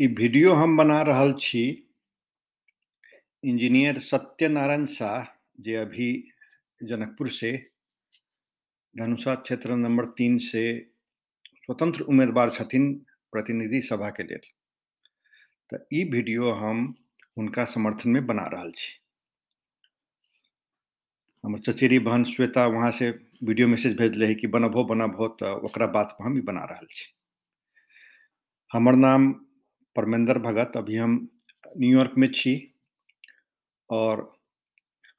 ई video हम बना रहल छी इंजीनियर सत्यनारायण शाह जे अभी जनकपुर से धनुषा क्षेत्र नंबर तीन से स्वतंत्र उम्मीदवार छथिन प्रतिनिधि सभा के लिए तो ई वीडियो हम उनका समर्थन में बना रहल छी हमर चचेरी बहन श्वेता वहाँ से वीडियो मैसेज भेजले है कि बनबो बनबो तो बात पर हम बना रहा छी हमर नाम परमेंद्र भगत अभी हम न्यूयॉर्क में छी और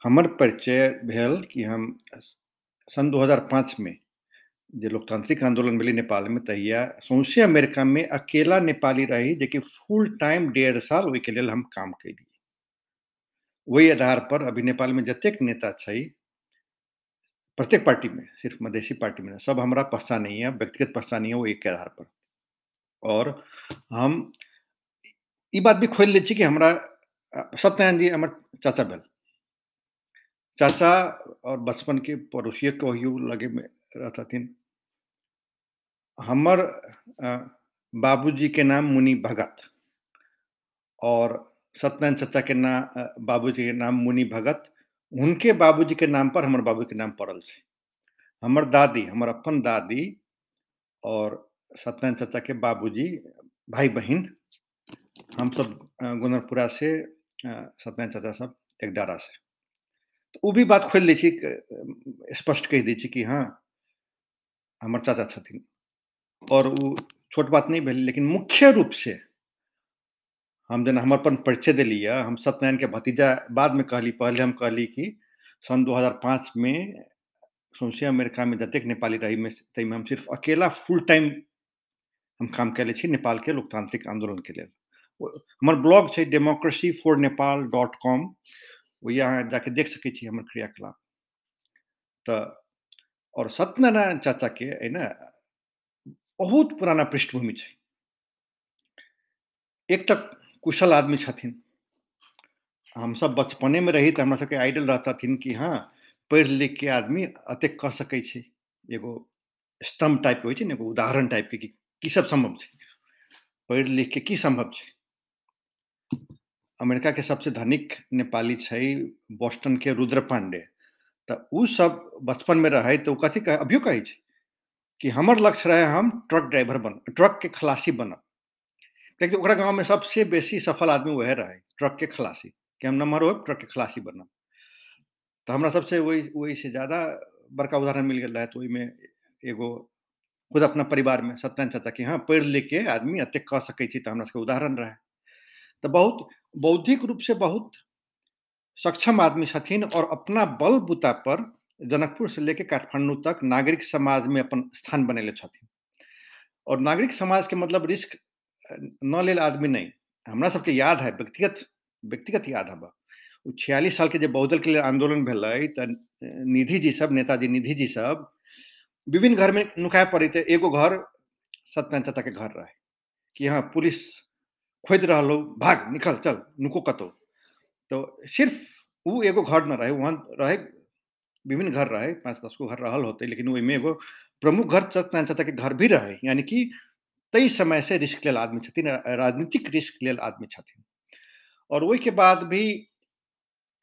हमर परिचय भेल कि हम सन 2005 में जो लोकतांत्रिक आंदोलन नेपाल में तहिया सौंसे अमेरिका में अकेला नेपाली रही जेकि फुल टाइम डेढ़ साल वही के लिए हम काम कैली वही आधार पर अभी नेपाल में जतेक नेता छै प्रत्येक पार्टी में सिर्फ मधेसी पार्टी में सब हमारा पहचान नहीं है व्यक्तिगत पहचान नहीं है वो एक के आधार पर और हम ई बात भी खोल लै कि हमारा सत्यनारायण जी हमारे चाचा भेल चाचा और बचपन के पड़ोसिये कहियो लगे में हमार बाबू बाबूजी के नाम मुनि भगत और सत्यनारायण चाचा के नाम बाबूजी के नाम मुनि भगत उनके बाबूजी के नाम पर हमारे बाबू के नाम पड़ल से हमार दादी हमार अपन दादी और सत्यनारायण चाचा के बाबूजी भाई बहन हम सब गुनरपुरा से सत्यनारायण चाचा साहब एक डारा से तो वो भी बात खोल दै स्पष्ट कह दी कि हाँ हमारे चाचा छथिन और वो छोट बात नहीं भेलै लेकिन मुख्य रूप से हम जन हम अपन परिचय दिली है हम सत्यनारायण के भतीजा में कहली पहले हम कहली कि सन 2005 में सौंसे अमेरिका में जतेक नेपाली रहीमे ताहिमे हम सिर्फ अकेला फुल टाइम हम काम कैले नेपाल के लोकतांत्रिक आंदोलन के लिए हमार ब्लॉग है democracy for Nepal dot com वही अहाँ जाके देख सकते हमारे हमर क्रियाकलाप सत्यनारायण चाचा सत्यनारायण है ना बहुत पुराना पृष्ठभूमि है एक तक कुशल आदमी छथिन बचपने में रही तो हमारे सबके आइडल थी कि हाँ, पढ़ लिख के आदमी अत कह सकते एगो स्तंभ टाइप के हो उदाहरण टाइप उदाहरण कि की सब है पढ़ लिख के की संभव है अमेरिका के सबसे धनिक नेपाली छ बॉस्टन के रुद्र पांडे तो सब बचपन में रहे तो कथी कह अभियो कहे कि हमर लक्ष्य रहे हम ट्रक ड्राइवर बन ट्रक के खलासी बनब किएकि गाँव में सबसे बेसी सफल आदमी वह रहे ट्रक के खलासी कि हम नम्बर हो ट्रक के खलासी बनब तो हमरा सबसे वही से ज़्यादा बड़का उदाहरण मिल है तो वही में एगो खुद अपना परिवार में सत्यन सत्य कि हाँ पढ़ लिख के आदमी एतेक कह सकते हमारे उदाहरण रहे तो बहुत बौद्धिक रूप से बहुत सक्षम आदमी छथिन और अपना बल पर जनकपुर से लेकर काठमांडू तक नागरिक समाज में अपन स्थान बनेले छथिन और नागरिक समाज के मतलब रिस्क न ले आदमी नहीं हमरा सबके याद है व्यक्तिगत व्यक्तिगत याद है ओ छियालीस साल के जब बहुदल के लिए आंदोलन भेलै त निधि जी सब नेताजी निधि जी सब विभिन्न घर में नुकाय पड़े थे एगो घर सत के घर रहे कि यहाँ पुलिस खोज रहा लो भाग निकल चल नुको कतो तो सिर्फ वो एगो घर न रहे वहाँ रहे विभिन्न घर रहे पाँच दस गो घर रहा होते लेकिन वही में एगो प्रमुख घर चाहता के घर भी रहे यानी कि तई समय से रिस्क लेल आदमी छथिन राजनीतिक रिस्क लेल आदमी छथिन और वही के बाद भी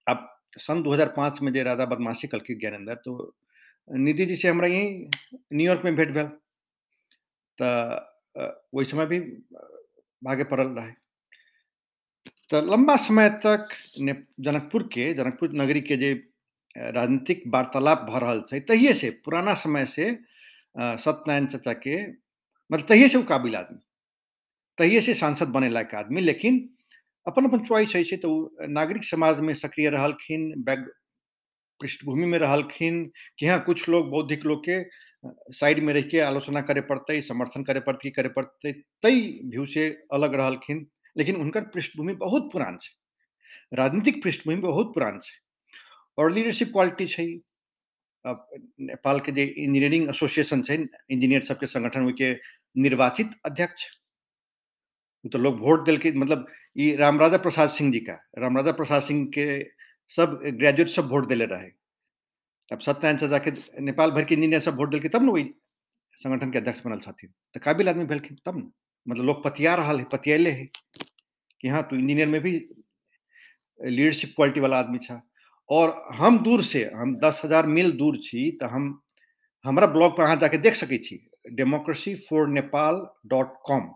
अब सन 2005 में जे राजा बदमाशी कल ज्ञानेन्द्र तो निधि जी से हमारा यहीं न्यूयॉर्क में भेंट भेल तो वही समय भी आगे पड़ल रहे तो लंबा समय तक जनकपुर के जनकपुर नगरी के जे राजनीतिक वार्तालाप भ रहा है तहिए से पुराना समय से सत्यनारायण चचा के मतलब तहिए से काबिल आदमी तहिए से सांसद बने लायक आदमी लेकिन अपन अपन च्वाइस है तो नागरिक समाज में सक्रिय रहलखिन पृष्ठभूमि में रहा कि हाँ कुछ लोग बौद्धिक के साइड में रह के आलोचना करे पड़ते समर्थन करे पड़ते करे पड़ते तई व्यू से अलग रहलखिन लेकिन उनकर पृष्ठभूमि बहुत पुरान है राजनीतिक पृष्ठभूमि बहुत पुरान है और लीडरशिप क्वालिटी है नेपाल के इंजीनियरिंग एसोसिएशन है इंजीनियर सबके संगठन के निर्वाचित अध्यक्ष तो लोग वोट दिल के मतलब ये रामराजा प्रसाद सिंह जी का रामराजा प्रसाद सिंह के सब ग्रेजुएट सब वोट दिले रहे अब सत्यनारायण से जाके नेपाल भर के इंजीनियर सब वोट दिल्कि तब न वही संगठन के अध्यक्ष बनल छथिन तो काबिल आदमी भेलखिन तब ने मतलब लोग पतिया रहा है पतियाले है कि हाँ तू इंजीनियर में भी लीडरशिप क्वालिटी वाला आदमी छ और हम दूर से हम दस हजार मील दूर छी तो हम हमारा ब्लॉग पर अहाँ जाके देख सकै छी democracy for Nepal dot com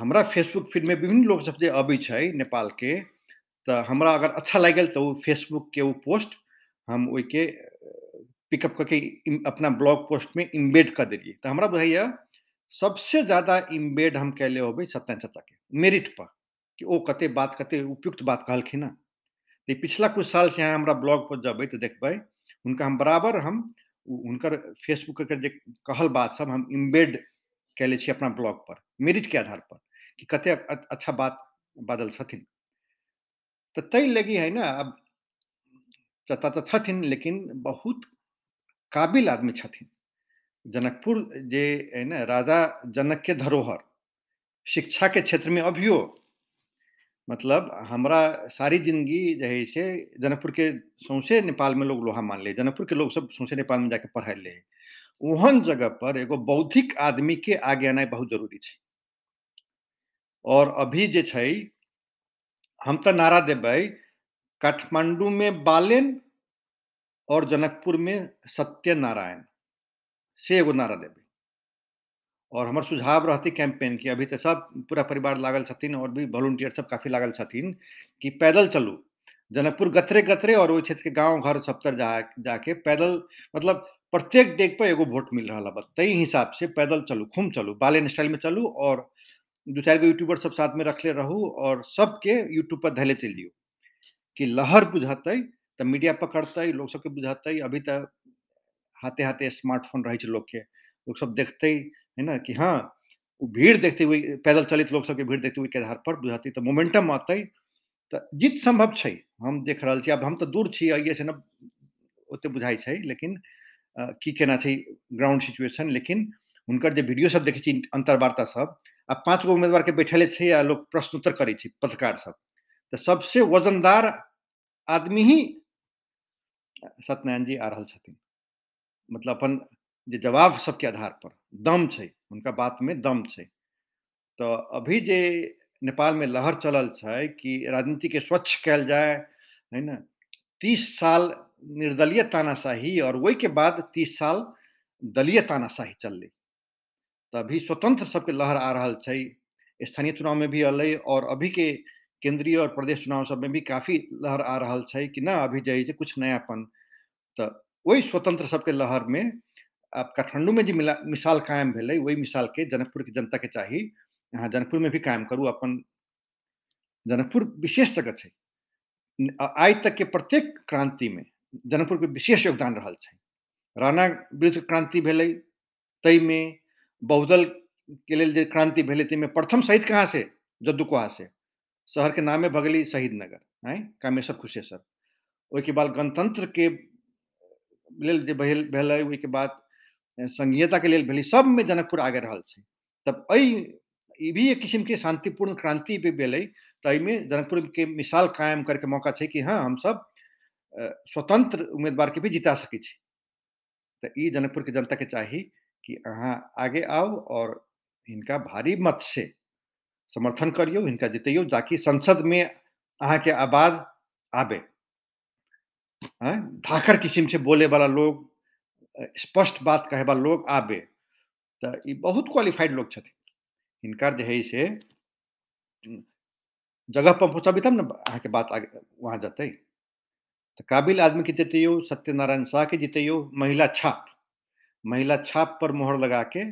हमारा फेसबुक फीड में विभिन्न लोग सब जे अबै छै नेपाल के तो हमारा अगर अच्छा लागल तो फेसबुक के वो पोस्ट हम ओके पिकअप करके अपना ब्लॉग पोस्ट में इम्बेड कर देलिए तो हमारा भैया सबसे ज्यादा इम्बेड हम कैले होबे सत्यन चाचा के मेरिट पर कि वो कते बात कते उपयुक्त बात कहलखिन तो पिछला कुछ साल से यहाँ हमारा ब्लॉग पर जब तो देख उनका हम बराबर हम उनकर फेसबुक के जे कहल बात सब हम इम्बेड कैले अपना ब्लॉग पर मेरिट के आधार पर कि कते अच्छा बात बाजल छथिन तो तै लगी है ना अब चाहता छथिन लेकिन बहुत काबिल आदमी छथिन जनकपुर जे है ना राजा जनक के धरोहर शिक्षा के क्षेत्र में अभियो मतलब हमारा सारी जिंदगी जो है से जनकपुर के सौंसे नेपाल में लोग लोहा मान ले जनकपुर के लोग सब सौंसे नेपाल में जाके पढ़ाई ले ओहन जगह पर एगो बौद्धिक आदमी के आगे आना बहुत जरूरी है और अभी जे हम तो नारा देवे काठमांडू में बालेन और जनकपुर में सत्यनारायण से एगो नारा देवे और हमारे सुझाव रहते कैंपेन की अभी तो सब पूरा परिवार लागल छथिन और भी वॉलंटियर सब काफ़ी लागल छथिन कि पैदल चलू जनकपुर गतरे गतरे और वो क्षेत्र के गांव घर सब तर जा जाके पैदल मतलब प्रत्येक डेग पर एगो वोट मिल रहा बा तई हिसाब से पैदल चलू खूब चलू बालेन स्टाइल में चलू और दू चार गो यूट्यूबर सब साथ में रखले रहू और सबके यूट्यूब पर धैले चल कि लहर बुझाते तो मीडिया पकड़ते लोग सबके बुझाते अभी तक हाथे हाथे स्मार्टफोन रहे लोग के लोग सब देखते है ना कि हाँ भीड़ देखते हुए पैदल चलित लोग सबके भीड़ देखते हुए के आधार पर बुझाते तो मोमेंटम आते तो जीत संभव है हम देख रहा अब हम तो दूर छी आइए से ना ओते बुझाई है लेकिन आ, की केना है ग्राउंड सिचुएशन लेकिन हुनकर जो वीडियो सब देखे अंतर्वार्ता सब आ पांच गो उम्मीदवार के बैठे आ लोग प्रश्नोत्तर करे पत्रकार सब तो सबसे वजनदार आदमी ही सत्यनारायण जी आ रहा छथिन मतलब अपन जे जवाब सबके आधार पर दम है उनका बात में दम है तो अभी जे नेपाल में लहर चलल छै कि राजनीति के स्वच्छ कैल जाए है ना तीस साल निर्दलीय तानाशाही और वही के बाद तीस साल दलीय तानाशाही चल तो तभी स्वतंत्र सबके लहर आ रहा है स्थानीय चुनाव में भी अल और अभी के केन्द्रीय और प्रदेश चुनाव सब में भी काफी लहर आ रहा है कि ना अभी जाइए कुछ नयापन तो वही स्वतंत्र सबके लहर में आप काठमांडू में जो मिला मिसाल कायम भेल वही मिसाल के जनकपुर के जनता के चाही यहाँ जनकपुर में भी कायम करूँ अपन जनकपुर विशेष जगह है आज तक के प्रत्येक क्रांति में जनकपुर के विशेष योगदान रहा है राणा विरुद्ध क्रांति भले तई में बहुदल के लिए क्रांति भले तई में प्रथम शहीद कहाँ से जद्दू से शहर के नाम है बगली शहीद नगर है कामेश्वर कुशेश्वर वही के बाद गणतंत्र के लिए भेल वही के बाद के लिए सब में जनकपुर आगे रहल छै तब एहि ई भी एक के शांतिपूर्ण क्रांति भी तो तऽ जनकपुर के मिसाल कायम करके मौका है कि हाँ हम सब स्वतंत्र उम्मीदवार के भी जिता सकै जनकपुर के ई के चाहिए कि अहाँ आगे आओ और इनका भारी मत से समर्थन करियो हिनका जितैयौ ताकि अहा के आवाज आबे किसिम से बोले वाला लोग स्पष्ट बात वाला लोग आबे तो बहुत क्वालिफाइड लोग छथिन हिनका जे है से जगह पर पहुँचबै तब अहा के बात आगे वहाँ जेतै तो काबिल के जितैयौ सत्यनारायण शाह के जितैयौ महिला छाप महिला छाप पर मोहर लगा के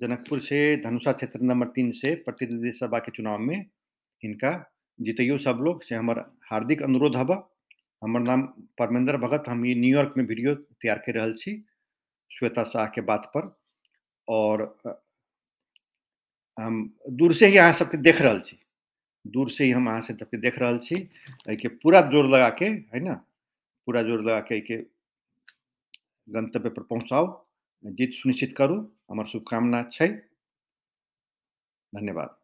जनकपुर से धनुषा क्षेत्र नंबर तीन से प्रतिनिधि सभा के चुनाव में इनका जीतियो सब लोग से हमार हार्दिक अनुरोध हब हमार नाम परमेंद्र भगत हम ये न्यूयॉर्क में वीडियो तैयार कर रहा थी श्वेता शाह के बात पर और हम दूर से ही अहाँ सबके देख रहा दूर से ही हम अहाँ सबके देख रहा छी के पूरा जोर लगा के है ना पूरा जोर लगा के के गंतव्य पर पहुँचाओ जीत सुनिश्चित करूँ हमर शुभकामना छै धन्यवाद